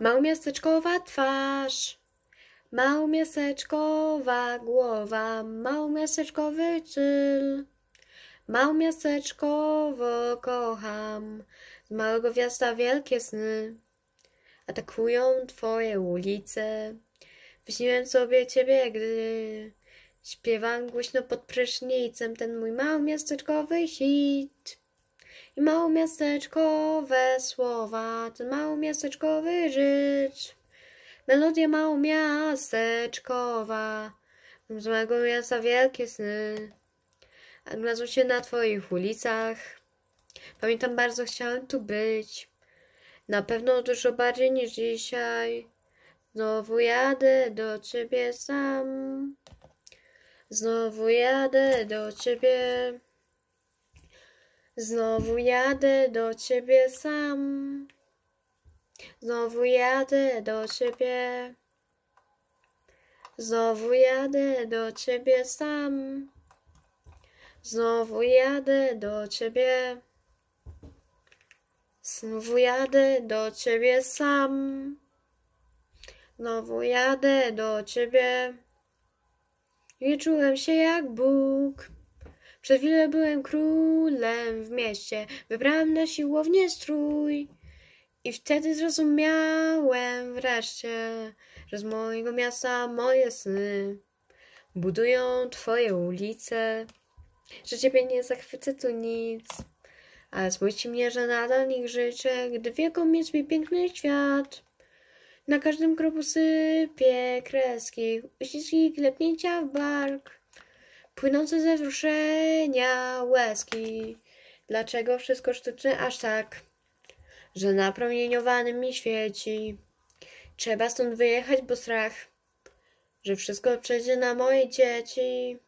Małomiasteczkowa twarz, małomiasteczkowa głowa, małomiasteczkowy czyl. Małomiasteczkowo kocham, z małego wiasta wielkie sny. Atakują twoje ulice, wyśniłem sobie ciebie, gdy śpiewam głośno pod prysznicem ten mój małomiasteczkowy hit. I małomiasteczkowe słowa, ten małomiasteczkowy żyć. Melodia małomiasteczkowa, z mojego miasta wielkie sny. Znalazły się na twoich ulicach. Pamiętam, bardzo chciałem tu być. Na pewno dużo bardziej niż dzisiaj. Znowu jadę do ciebie sam. Znowu jadę do ciebie. Znowu jadę do ciebie sam. Znowu jadę do ciebie. Znowu jadę do ciebie sam. Znowu jadę do ciebie. Znowu jadę do ciebie sam. Znowu jadę do ciebie. I czułem się jak Bóg. Przez chwilę byłem królem w mieście, wybrałem na siłownię strój. I wtedy zrozumiałem wreszcie, że z mojego miasta moje sny budują twoje ulice. Że ciebie nie zachwycę tu nic, ale spójrzcie mnie, że nadal niech życzę, gdy wiekom jest mi piękny świat. Na każdym kroku sypie kreski, uściski klepnięcia w bark. Płynące ze wzruszenia łezki. Dlaczego wszystko sztuczne aż tak, że napromieniowany mi świeci? Trzeba stąd wyjechać, bo strach, że wszystko przejdzie na moje dzieci.